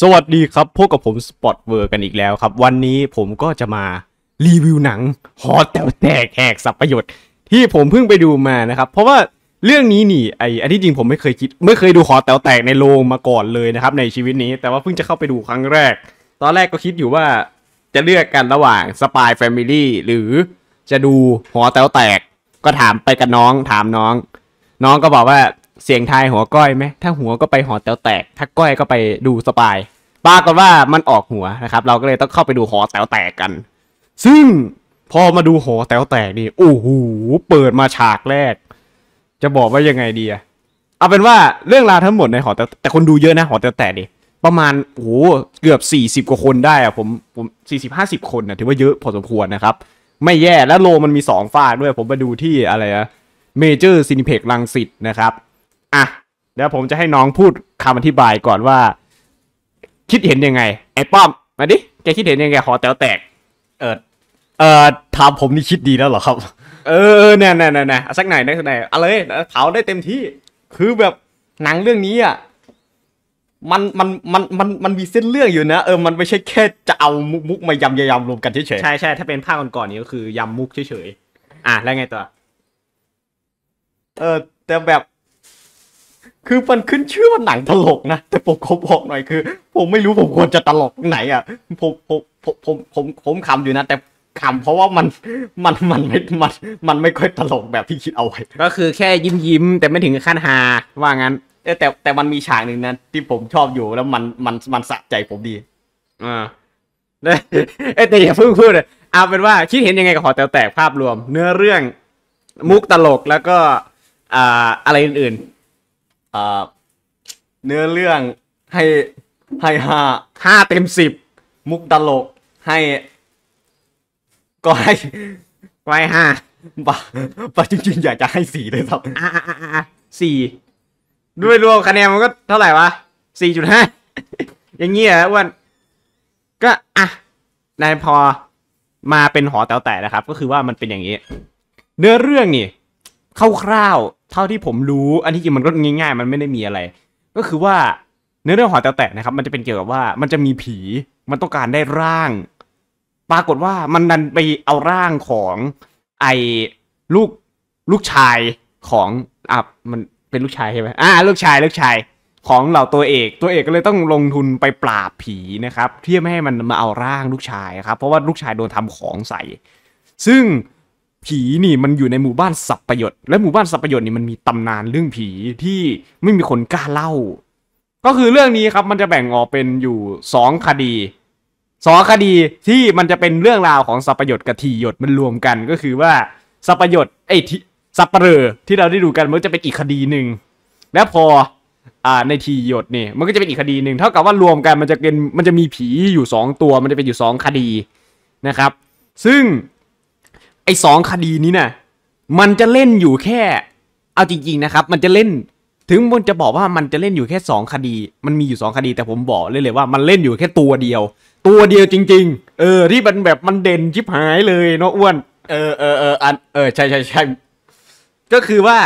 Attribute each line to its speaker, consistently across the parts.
Speaker 1: สวัสดีครับพวกกับผมสปอตเวอร์กันอีกแล้วครับ วันนี้ผมก็จะมารีวิวหนังฮอตแตวแตกแหกสับประโยชน์ที่ผมเพิ่งไปดูมานะครับ เพราะว่าเรื่องนี้นี่ไอ้อันที่จริงผมไม่เคยคิด ไม่เคยดูฮอตแตวแตกในโรงมาก่อนเลยนะครับในชีวิตนี้แต่ว่าเพิ่งจะเข้าไปดูครั้งแรก ตอนแรกก็คิดอยู่ว่าจะเลือกกันระหว่างสปายแฟมิลี่หรือจะดูหอแตวแตกก็ถามไปกับน้องถามน้อง น้องก็บอกว่าเสียงทายหัวก้อยไหม ถ้าหัวก็ไปหอแต๋วแตก ถ้าก้อยก็ไปดูสปายปรากฏว่ามันออกหัวนะครับ เราก็เลยต้องเข้าไปดูหอแต๋วแตกกัน ซึ่งพอมาดูหอแต๋วแตกนี่ โอ้โห เปิดมาฉากแรก จะบอกว่ายังไงดีอะเอาเป็นว่าเรื่องราวทั้งหมดในหอแต๋วแต่คนดูเยอะนะ หอแต๋วแตกดิประมาณโอ้โหเกือบ40กว่าคนได้อะผมผมสี่สิบห้าสิบคนนะถือว่าเยอะพอสมควรนะครับ ไม่แย่แล้วโลมันมี2ฝากด้วยผมไปดูที่อะไรอะ เมเจอร์ซินิเพกลังสิตนะครับอ่ะเดี๋ยวผมจะให้น้องพูดคำอธิบายก่อนว่า คิดเห็นยังไงไอ้ป้อมมาดิ แกคิดเห็นยังไง ขอแต๋วแตก เออเออถามผมนี่คิดดีแล้วเหรอครับ เออเนี่ยเนี่ยเนี่ยสักไหนสักไหนอะไรเผาได้เต็มที่ คือแบบหนังเรื่องนี้อ่ะ มันมันมันมันมันมีเส้นเรื่องอยู่นะ เออมันไม่ใช่แค่จะเอามุกมุกมายำยำรวมกันเฉยใช่ใช่ถ้าเป็นภาคก่อนๆนี้ก็คือยำมุกเฉยๆอ่ะแล้วไงต่อเออแต่แบบคือมันขึ้นชื่อว่าหนังตลกนะแต่ผมขอบอกหน่อยคือ ผมไม่รู้ผมควรจะตลกไหนอ่ะผมผมผมผมผมผมขำอยู่นะ แต่ขำเพราะว่ามันมันมันไม่มันมันไม่ค่อยตลกแบบที่คิดเอาไว้ก็คือแค่ยิ้มยิ้มแต่ไม่ถึงขั้นฮาว่างั้นแต่แต่มันมีฉากหนึ่งนะที่ผมชอบอยู่แล้วมันมันมันสะใจผมดีอ่าแต่อย่าเพิ่งพูดเลยเอาเป็นว่าคิดเห็นยังไงกับหอแตวแตกภาพรวม เนื้อเรื่อง มุกตลกแล้วก็อ่าอะไรอื่นเนื้อเรื่องให้ให้ห้าห้าเต็มสิบมุกตลกให้ก็ให้ไว้ห้าปะปะจริงๆอยากจะให้สี่เลยครับสี่ ด้วยรวมคะแนนมันก็เท่าไหร่วะสี่จุดห้าอย่างเงี้ยอ้วนก็อ่ะนายพอมาเป็นหอแต๋วแต่นะครับก็คือว่ามันเป็นอย่างนี้ เนื้อเรื่องนี่คร่าวๆ เท่าที่ผมรู้อันที่จริงมันก็ง่าย ๆ มันไม่ได้มีอะไร ก็คือว่าเนื้อเรื่องหอแตวแตะนะครับ มันจะเป็นเกี่ยวกับว่ามันจะมีผีมันต้องการได้ร่าง ปรากฏว่ามันนันไปเอาร่างของไอ้ลูกลูกชายของอ่ะมันเป็นลูกชายใช่ไหมอ่า ลูกชายลูกชายของเหล่าตัวเอก ตัวเอกก็เลยต้องลงทุนไปปราบผีนะครับเพื่อไม่ให้มันมาเอาร่าง ลูกชายครับ เพราะว่าลูกชายโดนทำของใส่ ซึ่งผีนี่มันอยู่ในหมู่บ้านสับประยชน์และหมู่บ้านสับประยชน์นี่มันมีตำนานเรื่องผีที่ไม่มีคนกล้าเล่า ก็คือเรื่องนี้ครับมันจะแบ่งออกเป็นอยู่สองคดีสองคดีที่มันจะเป็นเรื่องราวของสับประยชน์กับทีหยดมันรวมกันก็คือว่าสับประยชน์ไอ้ที่สับปะเรอที่เราได้ดูกันมันจะเป็นอีกคดีหนึ่งแล้วพออ่าในทีหยดนี่มันก็จะเป็นอีกคดีหนึ่งเท่ากับว่ารวมกันมันจะเป็นมันจะมีผีอยู่ 2 ตัวมันจะเป็นอยู่2คดีนะครับซึ่งไอ้สองคดีนี้นะ่ะมันจะเล่นอยู่แค่ เอาจริงๆนะครับ มันจะเล่น ถึงมันจะบอกว่ามันจะเล่นอยู่แค่สองคดี มันมีอยู่สองคดีแต่ผมบอกเลยเลยว่า มันเล่นอยู่แค่ตัวเดียว ตัวเดียวจริง ๆ เออที่มันแบบมันเด่นชิบหายเลยเนาะอ้วนเออเออเอออันเออใช่ใช่ใช่ก็คือว่า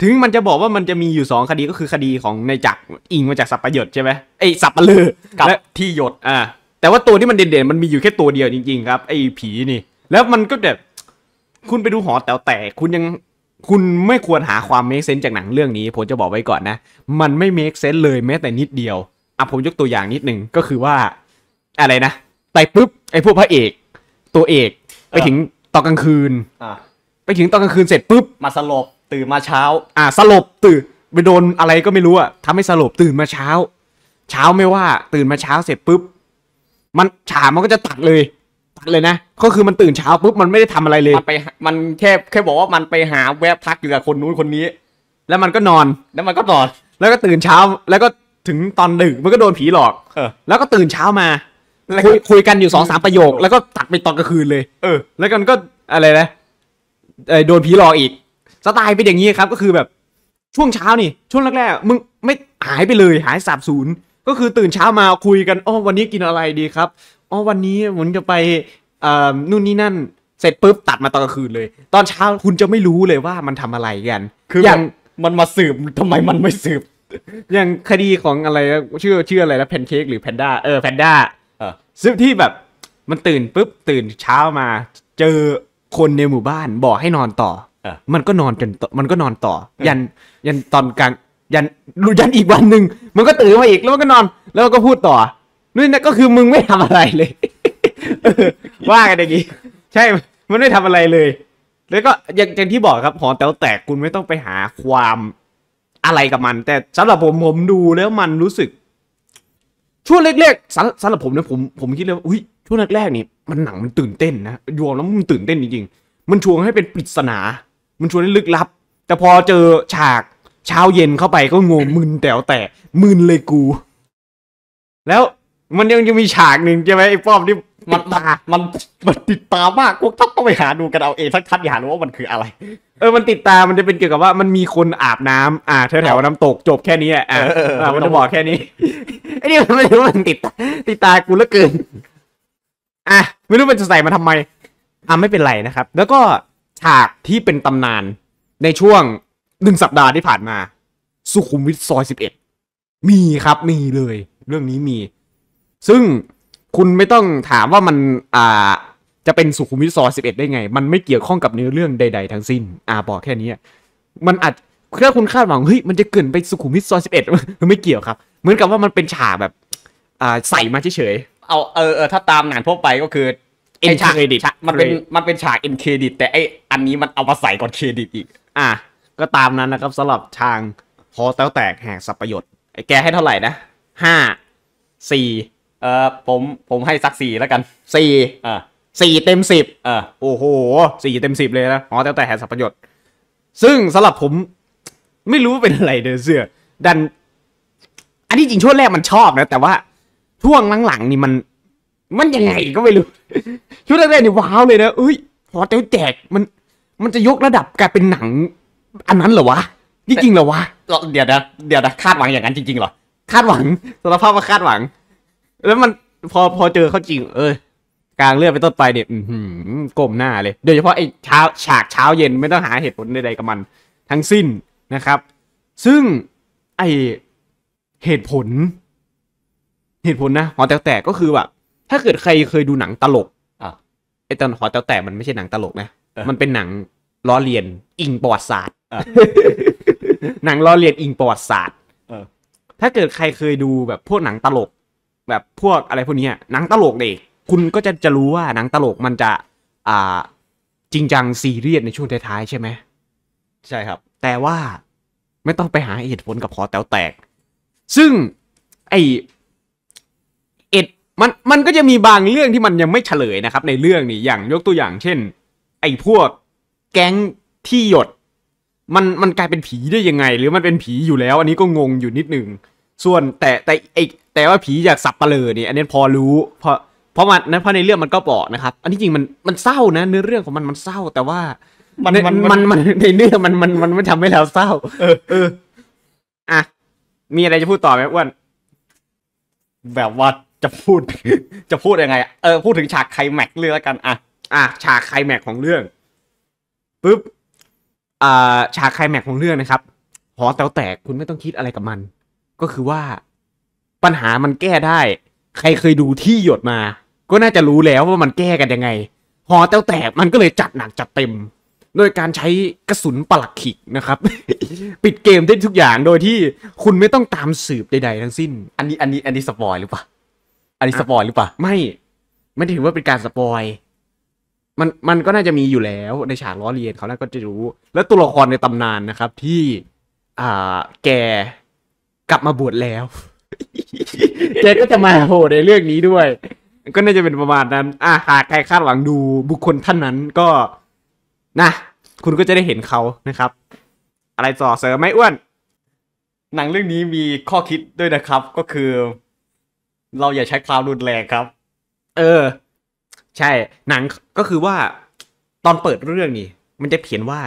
Speaker 1: ถึงมันจะบอกว่ามันจะมีอยู่สองคดีก็คือคดีของในจักอิงมาจากสับประยดใช่ไหมไอสับปะเลือกับที่หยด อ่าแต่ว่าตัวที่มันเด่นๆ มันมีอยู่แค่ตัวเดียวจริงๆ ครับไอผีนี่แล้วมันก็แบบคุณไปดูหอแต๋วแต่คุณยังคุณไม่ควรหาความเมคเซนจากหนังเรื่องนี้ ผมจะบอกไว้ก่อนนะ มันไม่เมคเซนเลยแม้แต่นิดเดียวอ่ะผมยกตัวอย่างนิดหนึ่งก็คือว่าอะไรนะไปปุ๊บไอ้พวกพระเอก ตัวเอก ไปถึงตอนกลางคืนไปถึงตอนกลางคืนเสร็จปุ๊บ มาสลบตื่นมาเช้า อ่าสลบตื่นไปโดนอะไรก็ไม่รู้อะทำให้สลบตื่นมาเช้า เช้าไม่ว่า ตื่นมาเช้าเสร็จปุ๊บ มันฉากมันก็จะตัดเลยเลยนะก็คือมันตื่นเช้า ปุ๊บ มันไม่ได้ทำอะไรเลย มันไปมันแค่แค่บอกว่า มันไปหาแวบทักอยู่กับคนนู้นคนนี้ แล้วมันก็นอน แล้วมันก็นอนแล้วก็ตื่นเช้าแล้วก็ถึงตอนดึกมันก็โดนผีหลอกเออแล้วก็ตื่นเช้ามาคุยคุยกันอยู่สองสามประโยค แล้วก็ตัดไปตอนกลางคืนเลย เออ แล้วกันก็อะไรนะโดนผีหลอกอีก สไตล์เป็นอย่างนี้ครับ ก็คือแบบ ช่วงเช้านี่ ช่วงแรกๆมึงไม่หายไปเลยหายสาบสูญก็คือตื่นเช้ามาคุยกันอ๋อวันนี้กินอะไรดีครับอ๋อวันนี้ผมจะไปนู่นนี่นั่นเสร็จปุ๊บตัดมาตอนกลางคืนเลย ตอนเช้าคุณจะไม่รู้เลยว่ามันทำอะไรกันคืออย่างมันมาสืบทำไมมันไม่สืบอย่างคดีของอะไรชื่อชื่ออะไรนะแพนเค้กหรือแพนด้าเออแพนด้าซึ่งที่แบบมันตื่นปุ๊บตื่นเช้ามา เจอคนในหมู่บ้านบอกให้นอนต่อมันก็นอนจนมันก็นอนต่อยันยันตอนกลางยันรู้ยันอีกวันหนึ่งมันก็ตื่นมาอีกแล้วมันก็นอน แล้วมันก็พูดต่อนี่นะก็คือมึงไม่ทำอะไรเลย ว่ากันอย่างนี้ใช่มันไม่ทำอะไรเลย แล้วก็อย่างที่บอกครับหอแต๋วแตกคุณไม่ต้องไปหาความอะไรกับมัน แต่สำหรับผมผมดูแล้วมันรู้สึกช่วงแรกๆสำหรับผมเนี่ยผมผมคิดเลยว่าอุ้ยช่วงแรกๆนี่มันหนังมันตื่นเต้นนะยอมแล้วมันตื่นเต้นจริงๆมันชวนให้เป็นปริศนา มันชวนให้ลึกลับ แต่พอเจอฉากเช้าเย็นเข้าไปก็งงมึนแต๋วแตกมึนเลยกู แล้วมันยังจะมีฉากหนึ่งใช่ไหมไอ้ป้อมที่มันตา มันมันติดตามากกูต้องต้องไปหาดูกันเอาเองสักทัานอย่ารู้ว่ามันคืออะไร เออมันติดตามันจะเป็นเกี่ยวกับว่า มันมีคนอาบน้ำอ่าแถวแถวน้ำตกจบแค่นี้อ่ะ อ่ามันจะบอกแค่นี้ ไอ้นี่มันไม่รู้มันติด ติดตากูเหลือเกิน อ่ะไม่รู้มันจะใส่มาทำไม อ่าไม่เป็นไรนะครับ แล้วก็ฉากที่เป็นตำนานในช่วงหนึ่งสัปดาห์ที่ผ่านมาสุขุมวิทซอยสิบเอ็ดมีครับมีเลย เรื่องนี้มี ซึ่งคุณไม่ต้องถามว่ามัน อ่าจะเป็นสุขุมวิทซอยสิบเอ็ดได้ไง มันไม่เกี่ยวข้องกับเนื้อเรื่องใด ๆทั้งสิ้น อ่าบอกแค่นี้มันอาจถ้าคุณคาดหวังเฮ้ยมันจะเกินไปสุขุมวิทซอยสิบเอ็ดมันไม่เกี่ยวครับ เหมือนกับว่ามันเป็นฉากแบบ อ่าใส่มาเฉยๆเอาเออเออถ้าตามหนังทั่วไปก็คือเอ็นเครดิตมันเป็นมันเป็นฉากเอ็นเครดิตแต่ไออันนี้มันเอามาใส่ก่อนเครดิตอีก อ่ะก็ตามนั้นนะครับสำหรับทาง พอแต้วแตก แหกสับประโยชน์ไอ้แกให้เท่าไหร่นะห้าสี่เออ ผมผมให้สักสี่แล้วกันสี่อ่าสี่เต็มสิบอ่าโอ้โหสี่เต็มสิบเลยนะพอแต้วแตก แหกสับประโยชน์ซึ่งสำหรับผม ไม่รู้เป็นอะไรเด้อเสือดัน อันนี้จริงช่วงแรกมันชอบนะ แต่ว่าช่วงหลังๆนี่มัน มันยังไงก็ไม่รู้ช่วงแรกๆนี่ว้าวเลยนะเอ้ยพอเต้าแตกมัน มันจะยกระดับกลายเป็นหนังอันนั้นเหรอวะจริงเหรอวะ เดี๋ยวนะเดี๋ยวนะคาดหวังอย่างนั้นจริงๆเหรอ คาดหวังสารภาพว่าคาดหวัง แล้วมันพอพอเจอเขาจริง เออกลางเลือดไปต้นไปเนี่ยก้มหน้า เลย โดยเฉพาะไอ้เช้าฉากเช้าเย็นไม่ต้องหาเหตุผลใดๆกับมัน ทั้งสิ้นนะครับ ซึ่งไอเหตุผล เหตุผลนะ หอแตกก็คือแบบถ้าเกิดใครเคยดูหนังตลก อ่ะไอตอนหอแตวแตกมันไม่ใช่หนังตลกนะ มันเป็นหนังล้อเลียน อิงประวัติศาสตร์หนังล้อเลียนอิงประวัติศาสตร์ถ้าเกิดใครเคยดูแบบพวกหนังตลก แบบพวกอะไรพวกนี้หนังตลกเด็กคุณก็จะจะรู้ว่าหนังตลกมันจะอ่า จริงจังซีเรียสในช่วงท้ายๆใช่ไหมใช่ครับ แต่ว่าไม่ต้องไปหาเหตุผลกับคอแตวแตก ซึ่งไอเอ็ดมันมันก็จะมีบางเรื่องที่มันยังไม่เฉลยนะครับ ในเรื่องนี้อย่างยกตัวอย่างเช่น ไอ้พวกแก๊งที่หยดมันมันกลายเป็นผีได้ยังไง หรือมันเป็นผีอยู่แล้วอันนี้ก็งงอยู่นิดหนึ่งส่วนแต่แต่ไอแต่ว่าผีจากสับเปลเอเนี่ยอันนี้พอรู้เพราะเพราะมันนะเพราะในเรื่องมันก็บอกนะครับ อันนี้จริงมันมันเศร้านะเนื้อเรื่องของมันมันเศร้า แต่ว่า มันมันมันในเรื่องมันมันมันไม่ทำให้เราเศร้าเออเอออ่ะมีอะไรจะพูดต่อไหมอ้วนแบบว่าจะพูดจะพูดยังไงเออพูดถึงฉากไคลแม็กเรื่องแล้วกัน อ่ะ อ่ะฉากไคลแม็กของเรื่องปุ๊บฉากไคลแม็กของเรื่องนะครับหอแตวแตกคุณไม่ต้องคิดอะไรกับมัน ก็คือว่าปัญหามันแก้ได้ ใครเคยดูที่หยดมา ก็น่าจะรู้แล้วว่ามันแก้กันยังไงหอแตวแตกมันก็เลยจัดหนักจัดเต็มโดยการใช้กระสุนปลักขิก นะครับ ปิดเกมได้ทุกอย่างโดยที่คุณไม่ต้องตามสืบใดๆ ทั้งสิ้น อันนี้อันนี้อันนี้สปอยหรือเปล่าอันนี้สปอยหรือเปล่าไม่ ไม่ถือว่าเป็นการสปอยมันมันก็น่าจะมีอยู่แล้วในฉากล้อเลียนเขาแล้วก็จะรู้ แล้วตัวละครในตำนานนะครับ ที่อ่า แกกลับมาบวชแล้วแกก็จะมาโหในเรื่องนี้ด้วยก็น่าจะเป็นประมาณนั้นอ่าหากใครคาดหวังดูบุคคลท่านนั้นก็นะ คุณก็จะได้เห็นเขานะครับ อะไรต่อเสริมไหมอ้วนหนังเรื่องนี้มีข้อคิดด้วยนะครับ ก็คือ เราอย่าใช้ความรุนแรงครับ เออใช่ หนังก็คือว่าตอนเปิดเรื่องนี่ มันจะเขียนว่า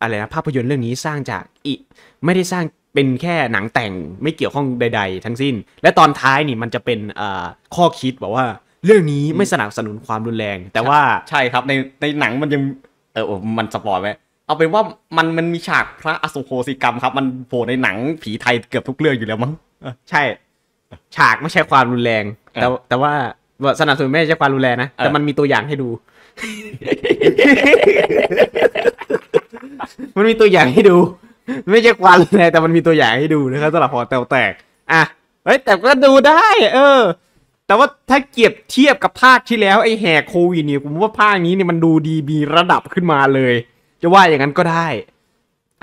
Speaker 1: อะไรนะภาพยนตร์เรื่องนี้สร้างจากอิไม่ได้สร้างเป็นแค่หนังแต่งไม่เกี่ยวข้องใด ๆ ทั้งสิ้น และตอนท้ายนี่มันจะเป็นข้อคิดบอกว่า เรื่องนี้ไม่สนับสนุนความรุนแรง แต่ว่าใช่ครับในในหนังมันยังเออมันสปอยไหมเอาเป็นว่ามันมันมีฉากพระอสุโคสิกรรม ครับ มันโผล่ในหนังผีไทยเกือบทุกเรื่องอยู่แล้วมั้งใช่ ฉากไม่ใช่ความรุนแรงแต่แต่ว่าว่าสนับสนุนไม่ใช่ความรุนแรงนะแต่มันมีตัวอย่างให้ดู มันมีตัวอย่างให้ดู ไม่ใช่ความรุนแรงแต่มันมีตัวอย่างให้ดูนะครับสำหรับหอแตแตกอ่ะเฮ้ยแต่ก็ดูได้ เออ แต่ว่าถ้าเกียบเทียบกับภาคที่แล้วไอ้แหกโควิดเนี่ยผมว่าภาคนี้เนี่ยมันดูดีมีระดับขึ้นมาเลย จะว่าอย่างนั้นก็ได้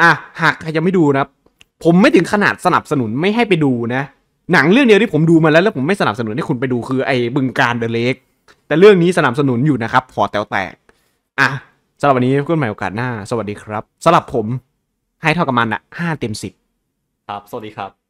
Speaker 1: อ่ะหากใครยังไม่ดูนะผมไม่ถึงขนาดสนับสนุนไม่ให้ไปดูนะหนังเรื่องเดียวที่ผมดูมาแล้วแล้วผมไม่สนับสนุนให้คุณไปดูคือไอ้บึงการเดอะเลกแต่เรื่องนี้สนับสนุนอยู่นะครับ พอแตวแตก อ่ะสำหรับวันนี้เพื่อนใหม่โอกาสหน้า สวัสดีครับสำหรับผมให้เท่ากับมันอะห้าเต็มสิบครับ สวัสดีครับ